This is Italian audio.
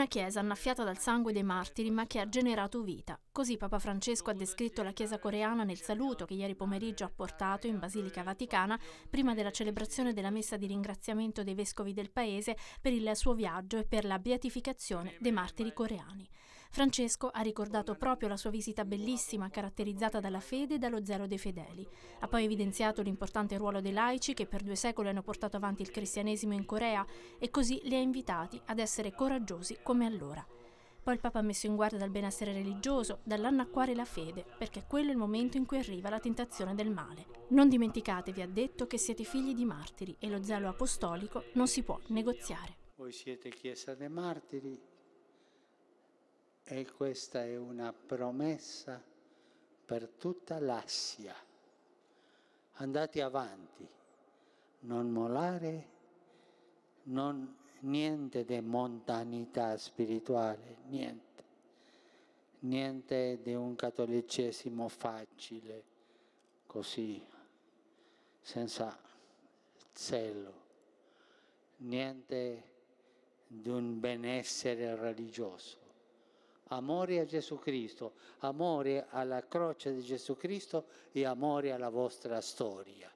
Una chiesa annaffiata dal sangue dei martiri ma che ha generato vita. Così Papa Francesco ha descritto la chiesa coreana nel saluto che ieri pomeriggio ha portato in Basilica Vaticana prima della celebrazione della messa di ringraziamento dei vescovi del paese per il suo viaggio e per la beatificazione dei martiri coreani. Francesco ha ricordato proprio la sua visita bellissima, caratterizzata dalla fede e dallo zelo dei fedeli. Ha poi evidenziato l'importante ruolo dei laici che per due secoli hanno portato avanti il cristianesimo in Corea e così li ha invitati ad essere coraggiosi come allora. Poi il Papa ha messo in guardia dal benessere religioso, dall'annacquare la fede, perché quello è il momento in cui arriva la tentazione del male. Non dimenticatevi, ha detto, che siete figli di martiri e lo zelo apostolico non si può negoziare. Voi siete Chiesa dei Martiri, e questa è una promessa per tutta l'Assia. Andate avanti, non molare, non, niente di montanità spirituale, niente. Niente di un cattolicesimo facile, così, senza zelo. Niente di un benessere religioso amore a Gesù Cristo, amore alla croce di Gesù Cristo e amore alla vostra storia.